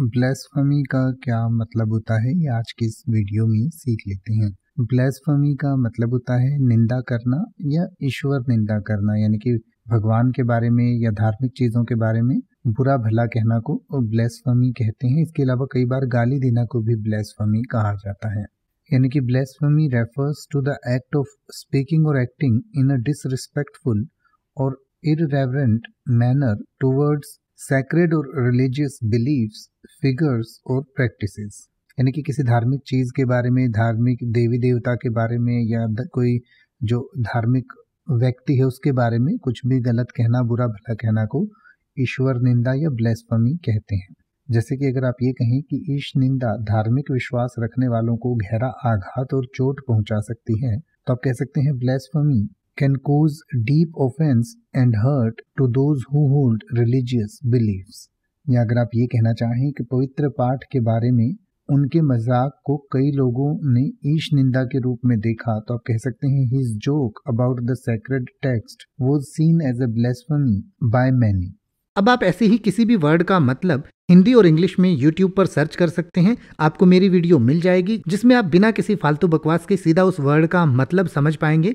ब्लेसफमी का क्या मतलब होता है ये आज के इस वीडियो में सीख लेते हैं ब्लेसफमी का मतलब होता है निंदा करना या ईश्वर निंदा करना यानी कि भगवान के बारे में या धार्मिक चीज़ों के बारे में बुरा भला कहना को ब्लेसफमी कहते हैं इसके अलावा कई बार गाली देना को भी ब्लेसफमी कहा जाता है यानी कि blasphemy refers to the act of speaking और एक्टिंग इन अ डिसरिस्पेक्टफुल और इरेवरेंट मैनर टूवर्ड्स सेक्रेड और रिलीजियस beliefs, फिगर्स और प्रैक्टिस यानी कि किसी धार्मिक चीज़ के बारे में धार्मिक देवी देवता के बारे में या कोई जो धार्मिक व्यक्ति है उसके बारे में कुछ भी गलत कहना बुरा भला कहना को ईश्वर निंदा या ब्लेसफमी कहते हैं जैसे कि अगर आप ये कहें कि ईश निंदा धार्मिक विश्वास रखने वालों को गहरा आघात और चोट पहुंचा सकती है तो आप कह सकते हैं ब्लेसफमी can cause deep offense and hurt to those who hold religious beliefs. या अगर आप ये कहना चाहें कि पवित्र पाठ के बारे में उनके मजाक को कई लोगों ने ईश निंदा के रूप में देखा तो आप कह सकते हैं his joke about the sacred text was seen as a blasphemy by many अब आप ऐसे ही किसी भी वर्ड का मतलब हिंदी और इंग्लिश में यूट्यूब पर सर्च कर सकते हैं आपको मेरी वीडियो मिल जाएगी जिसमें आप बिना किसी फालतू बकवास के सीधा उस वर्ड का मतलब समझ पाएंगे